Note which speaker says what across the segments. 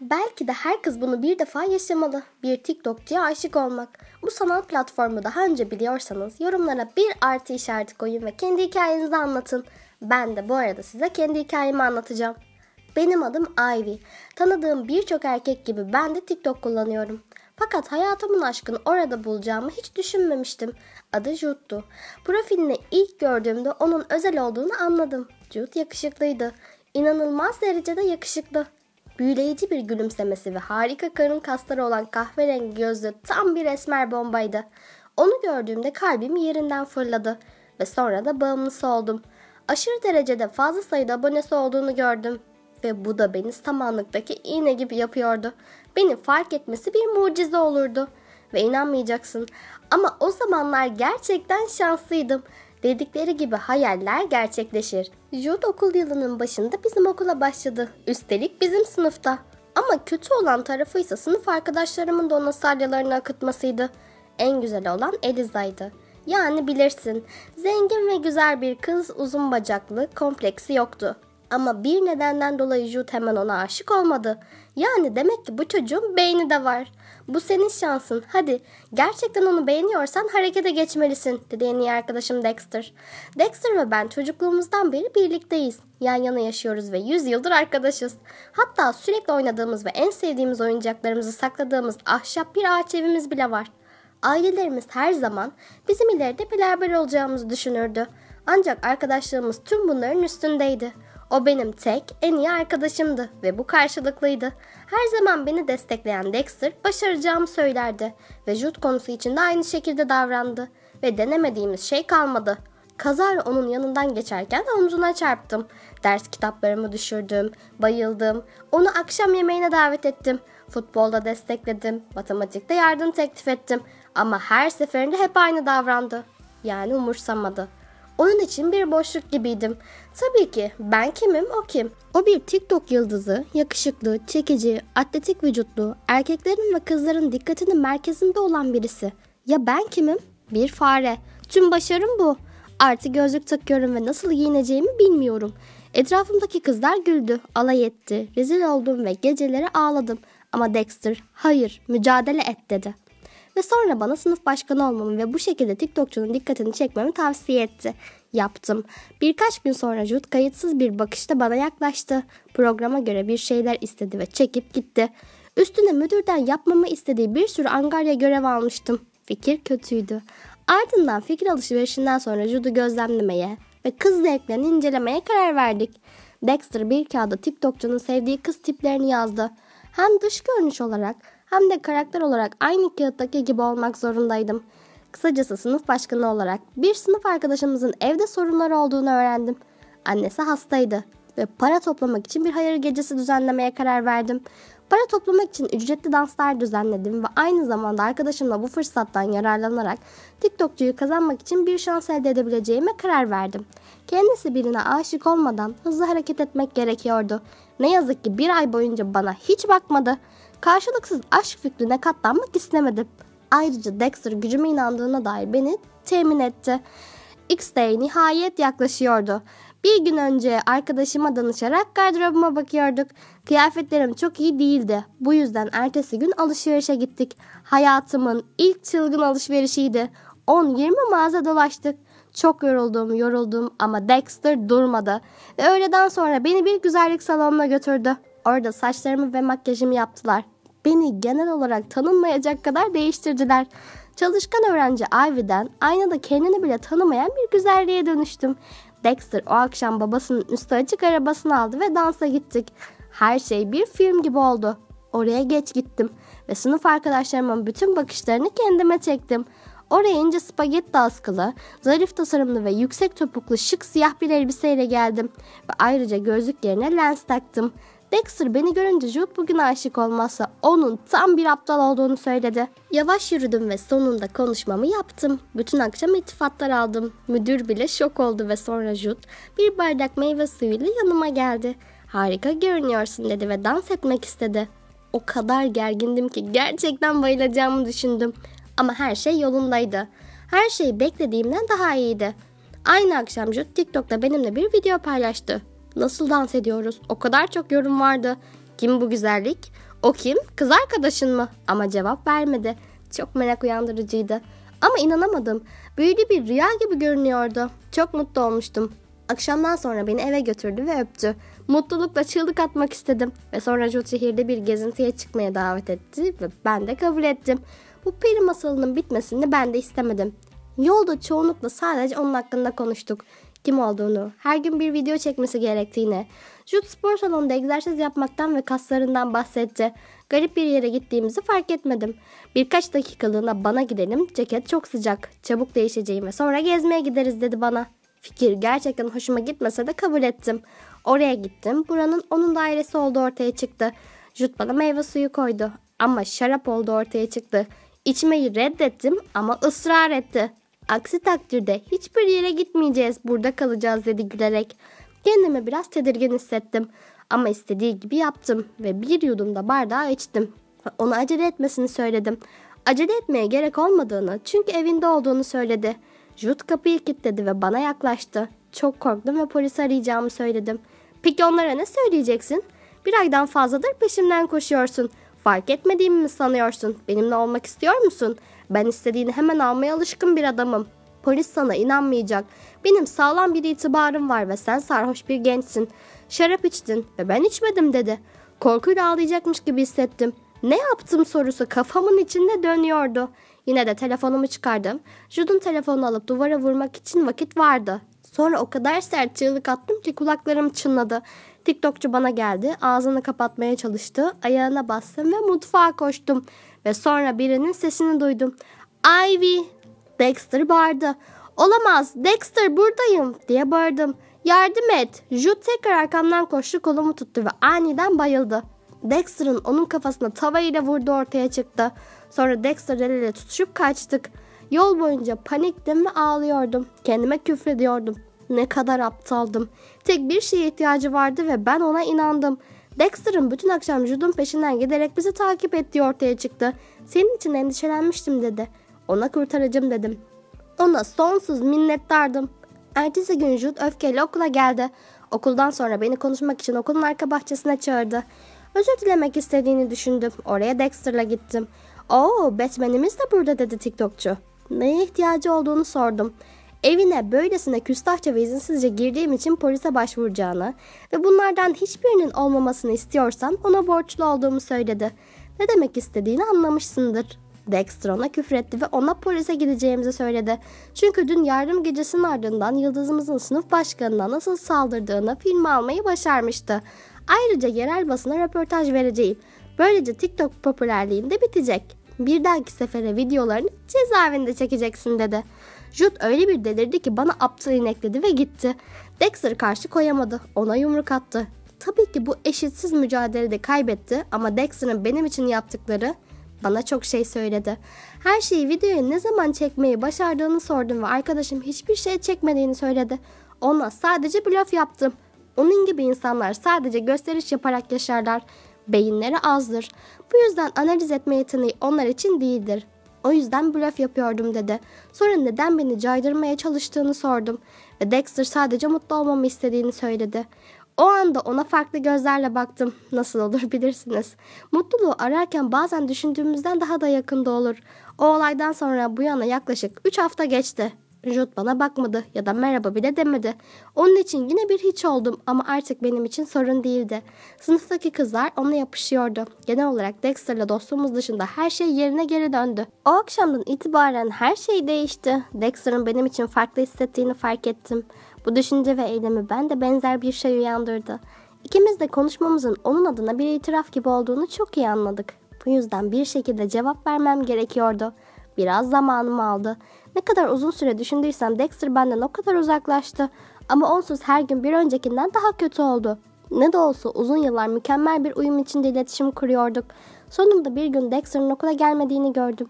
Speaker 1: Belki de her kız bunu bir defa yaşamalı. Bir TikTokçuya aşık olmak. Bu sanal platformu daha önce biliyorsanız yorumlara bir artı işareti koyun ve kendi hikayenizi anlatın. Ben de bu arada size kendi hikayemi anlatacağım. Benim adım Ivy. Tanıdığım birçok erkek gibi ben de TikTok kullanıyorum. Fakat hayatımın aşkını orada bulacağımı hiç düşünmemiştim. Adı Jude'du. Profilini ilk gördüğümde onun özel olduğunu anladım. Jude yakışıklıydı. İnanılmaz derecede yakışıklı büyüleyici bir gülümsemesi ve harika karın kasları olan kahverengi gözlü tam bir esmer bombaydı. Onu gördüğümde kalbim yerinden fırladı ve sonra da bağımlısı oldum. Aşırı derecede fazla sayıda abonesi olduğunu gördüm ve bu da beni samanlıktaki iğne gibi yapıyordu. Beni fark etmesi bir mucize olurdu ve inanmayacaksın ama o zamanlar gerçekten şanslıydım. Dedikleri gibi hayaller gerçekleşir. Jude okul yılının başında bizim okula başladı. Üstelik bizim sınıfta. Ama kötü olan tarafı ise sınıf arkadaşlarımın da ona salyalarını akıtmasıydı. En güzel olan Eliza'ydı. Yani bilirsin, zengin ve güzel bir kız, uzun bacaklı, kompleksi yoktu. Ama bir nedenden dolayı Jude hemen ona aşık olmadı. Yani demek ki bu çocuğun beyni de var. Bu senin şansın. Hadi. Gerçekten onu beğeniyorsan harekete geçmelisin dedi en iyi arkadaşım Dexter. Dexter ve ben çocukluğumuzdan beri birlikteyiz. Yan yana yaşıyoruz ve 100 yıldır arkadaşız. Hatta sürekli oynadığımız ve en sevdiğimiz oyuncaklarımızı sakladığımız ahşap bir ağaç evimiz bile var. Ailelerimiz her zaman bizim ileride beraber olacağımızı düşünürdü. Ancak arkadaşlığımız tüm bunların üstündeydi.'' O benim tek, en iyi arkadaşımdı ve bu karşılıklıydı. Her zaman beni destekleyen Dexter başaracağımı söylerdi ve Jude konusu için de aynı şekilde davrandı ve denemediğimiz şey kalmadı. Kazar onun yanından geçerken omzuna çarptım. Ders kitaplarımı düşürdüm, bayıldım. Onu akşam yemeğine davet ettim. Futbolda destekledim, matematikte yardım teklif ettim. Ama her seferinde hep aynı davrandı. Yani umursamadı. Onun için bir boşluk gibiydim. Tabii ki. Ben kimim, o kim? O bir TikTok yıldızı, yakışıklı, çekici, atletik vücutlu, erkeklerin ve kızların dikkatinin merkezinde olan birisi. Ya ben kimim? Bir fare. Tüm başarım bu. Artık gözlük takıyorum ve nasıl giyineceğimi bilmiyorum. Etrafımdaki kızlar güldü, alay etti, rezil oldum ve geceleri ağladım. Ama Dexter, hayır, mücadele et dedi. Ve sonra bana sınıf başkanı olmamı ve bu şekilde TikTokçunun dikkatini çekmemi tavsiye etti yaptım. Birkaç gün sonra Jude kayıtsız bir bakışta bana yaklaştı. Programa göre bir şeyler istedi ve çekip gitti. Üstüne müdürden yapmamı istediği bir sürü angarya görev almıştım. Fikir kötüydü. Ardından fikir alışverişinden sonra Jude'u gözlemlemeye ve kız zevklerini incelemeye karar verdik. Dexter bir kağıda TikTokçunun sevdiği kız tiplerini yazdı. Hem dış görünüş olarak hem de karakter olarak aynı kağıttaki gibi olmak zorundaydım. Kısacası sınıf başkanı olarak bir sınıf arkadaşımızın evde sorunları olduğunu öğrendim. Annesi hastaydı ve para toplamak için bir hayır gecesi düzenlemeye karar verdim. Para toplamak için ücretli danslar düzenledim ve aynı zamanda arkadaşımla bu fırsattan yararlanarak TikTokçuyu kazanmak için bir şans elde edebileceğime karar verdim. Kendisi birine aşık olmadan hızlı hareket etmek gerekiyordu. Ne yazık ki bir ay boyunca bana hiç bakmadı. Karşılıksız aşk fikrine katlanmak istemedim. Ayrıca Dexter gücüme inandığına dair beni temin etti. X-Day nihayet yaklaşıyordu. Bir gün önce arkadaşıma danışarak gardırobuma bakıyorduk. Kıyafetlerim çok iyi değildi. Bu yüzden ertesi gün alışverişe gittik. Hayatımın ilk çılgın alışverişiydi. 10-20 mağaza dolaştık. Çok yoruldum, yoruldum ama Dexter durmadı. Ve öğleden sonra beni bir güzellik salonuna götürdü. Orada saçlarımı ve makyajımı yaptılar beni genel olarak tanınmayacak kadar değiştirdiler. Çalışkan öğrenci Ivy'den aynada kendini bile tanımayan bir güzelliğe dönüştüm. Dexter o akşam babasının üstü açık arabasını aldı ve dansa gittik. Her şey bir film gibi oldu. Oraya geç gittim ve sınıf arkadaşlarımın bütün bakışlarını kendime çektim. Oraya ince spagetti askılı, zarif tasarımlı ve yüksek topuklu şık siyah bir elbiseyle geldim ve ayrıca gözlüklerine lens taktım. Dexter beni görünce Jude bugün aşık olmazsa onun tam bir aptal olduğunu söyledi. Yavaş yürüdüm ve sonunda konuşmamı yaptım. Bütün akşam iltifatlar aldım. Müdür bile şok oldu ve sonra Jude bir bardak meyve suyuyla yanıma geldi. Harika görünüyorsun dedi ve dans etmek istedi. O kadar gergindim ki gerçekten bayılacağımı düşündüm. Ama her şey yolundaydı. Her şey beklediğimden daha iyiydi. Aynı akşam Jude TikTok'ta benimle bir video paylaştı. Nasıl dans ediyoruz? O kadar çok yorum vardı. Kim bu güzellik? O kim? Kız arkadaşın mı? Ama cevap vermedi. Çok merak uyandırıcıydı. Ama inanamadım. Büyülü bir rüya gibi görünüyordu. Çok mutlu olmuştum. Akşamdan sonra beni eve götürdü ve öptü. Mutlulukla çığlık atmak istedim ve sonra şehirde bir gezintiye çıkmaya davet etti ve ben de kabul ettim. Bu peri masalının bitmesini ben de istemedim. Yolda çoğunlukla sadece onun hakkında konuştuk kim olduğunu, her gün bir video çekmesi gerektiğini, Jude spor salonunda egzersiz yapmaktan ve kaslarından bahsetti. Garip bir yere gittiğimizi fark etmedim. Birkaç dakikalığına bana gidelim, ceket çok sıcak, çabuk değişeceğim ve sonra gezmeye gideriz dedi bana. Fikir gerçekten hoşuma gitmese de kabul ettim. Oraya gittim, buranın onun dairesi olduğu ortaya çıktı. Jut bana meyve suyu koydu ama şarap oldu ortaya çıktı. İçmeyi reddettim ama ısrar etti. Aksi takdirde hiçbir yere gitmeyeceğiz, burada kalacağız dedi gülerek. Kendimi biraz tedirgin hissettim ama istediği gibi yaptım ve bir yudum da bardağı içtim. Ona acele etmesini söyledim. Acele etmeye gerek olmadığını çünkü evinde olduğunu söyledi. Jut kapıyı kilitledi ve bana yaklaştı. Çok korktum ve polis arayacağımı söyledim. Peki onlara ne söyleyeceksin? Bir aydan fazladır peşimden koşuyorsun. Fark etmediğimi mi sanıyorsun? Benimle olmak istiyor musun? Ben istediğini hemen almaya alışkın bir adamım. Polis sana inanmayacak. Benim sağlam bir itibarım var ve sen sarhoş bir gençsin. Şarap içtin ve ben içmedim dedi. Korkuyla ağlayacakmış gibi hissettim. Ne yaptım sorusu kafamın içinde dönüyordu. Yine de telefonumu çıkardım. Jud'un telefonunu alıp duvara vurmak için vakit vardı. Sonra o kadar sert çığlık attım ki kulaklarım çınladı. TikTokçu bana geldi, ağzını kapatmaya çalıştı. Ayağına bastım ve mutfağa koştum. Ve sonra birinin sesini duydum. Ivy! Dexter bağırdı. Olamaz, Dexter buradayım diye bağırdım. Yardım et. Jude tekrar arkamdan koştu kolumu tuttu ve aniden bayıldı. Dexter'ın onun kafasına tavayla vurdu ortaya çıktı. Sonra Dexter eliyle tutuşup kaçtık. Yol boyunca paniktim ve ağlıyordum. Kendime küfrediyordum. Ne kadar aptaldım. Tek bir şeye ihtiyacı vardı ve ben ona inandım. Dexter'ın bütün akşam Jude'un peşinden giderek bizi takip ettiği ortaya çıktı. Senin için endişelenmiştim dedi. Ona kurtarıcım dedim. Ona sonsuz minnettardım. Ertesi gün Jude öfkeyle okula geldi. Okuldan sonra beni konuşmak için okulun arka bahçesine çağırdı. Özür dilemek istediğini düşündüm. Oraya Dexter'la gittim. Oo Batman'imiz de burada dedi TikTokçu neye ihtiyacı olduğunu sordum. Evine böylesine küstahça ve izinsizce girdiğim için polise başvuracağını ve bunlardan hiçbirinin olmamasını istiyorsan ona borçlu olduğumu söyledi. Ne demek istediğini anlamışsındır. Dexter ona küfretti ve ona polise gideceğimizi söyledi. Çünkü dün yardım gecesinin ardından yıldızımızın sınıf başkanına nasıl saldırdığını filme almayı başarmıştı. Ayrıca yerel basına röportaj vereceğim. Böylece TikTok popülerliğim de bitecek bir dahaki sefere videolarını cezaevinde çekeceksin dedi. Jude öyle bir delirdi ki bana aptal inekledi ve gitti. Dexter karşı koyamadı. Ona yumruk attı. Tabii ki bu eşitsiz mücadelede kaybetti ama Dexter'ın benim için yaptıkları bana çok şey söyledi. Her şeyi videoya ne zaman çekmeyi başardığını sordum ve arkadaşım hiçbir şey çekmediğini söyledi. Ona sadece blöf yaptım. Onun gibi insanlar sadece gösteriş yaparak yaşarlar. Beyinleri azdır. Bu yüzden analiz etme yeteneği onlar için değildir. O yüzden blöf yapıyordum dedi. Sonra neden beni caydırmaya çalıştığını sordum. Ve Dexter sadece mutlu olmamı istediğini söyledi. O anda ona farklı gözlerle baktım. Nasıl olur bilirsiniz. Mutluluğu ararken bazen düşündüğümüzden daha da yakında olur. O olaydan sonra bu yana yaklaşık 3 hafta geçti. Ruth bana bakmadı ya da merhaba bile demedi. Onun için yine bir hiç oldum ama artık benim için sorun değildi. Sınıftaki kızlar onunla yapışıyordu. Genel olarak Dexter'la dostluğumuz dışında her şey yerine geri döndü. O akşamdan itibaren her şey değişti. Dexter'ın benim için farklı hissettiğini fark ettim. Bu düşünce ve eylemi bende benzer bir şey uyandırdı. İkimiz de konuşmamızın onun adına bir itiraf gibi olduğunu çok iyi anladık. Bu yüzden bir şekilde cevap vermem gerekiyordu. Biraz zamanımı aldı. Ne kadar uzun süre düşündüysem Dexter benden o kadar uzaklaştı. Ama onsuz her gün bir öncekinden daha kötü oldu. Ne de olsa uzun yıllar mükemmel bir uyum içinde iletişim kuruyorduk. Sonunda bir gün Dexter'ın okula gelmediğini gördüm.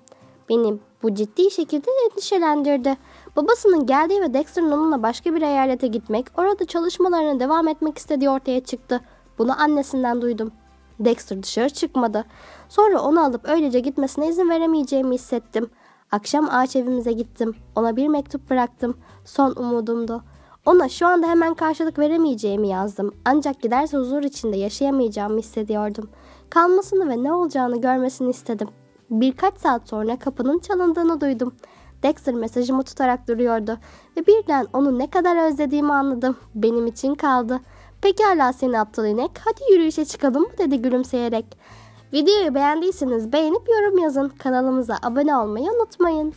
Speaker 1: Benim bu ciddi şekilde endişelendirdi. Babasının geldiği ve Dexter'ın onunla başka bir eyalete gitmek, orada çalışmalarına devam etmek istediği ortaya çıktı. Bunu annesinden duydum. Dexter dışarı çıkmadı. Sonra onu alıp öylece gitmesine izin veremeyeceğimi hissettim. Akşam ağaç evimize gittim. Ona bir mektup bıraktım. Son umudumdu. Ona şu anda hemen karşılık veremeyeceğimi yazdım. Ancak giderse huzur içinde yaşayamayacağımı hissediyordum. Kalmasını ve ne olacağını görmesini istedim. Birkaç saat sonra kapının çalındığını duydum. Dexter mesajımı tutarak duruyordu ve birden onu ne kadar özlediğimi anladım. Benim için kaldı. Pekala seni aptal inek hadi yürüyüşe çıkalım mı dedi gülümseyerek. Videoyu beğendiyseniz beğenip yorum yazın. Kanalımıza abone olmayı unutmayın.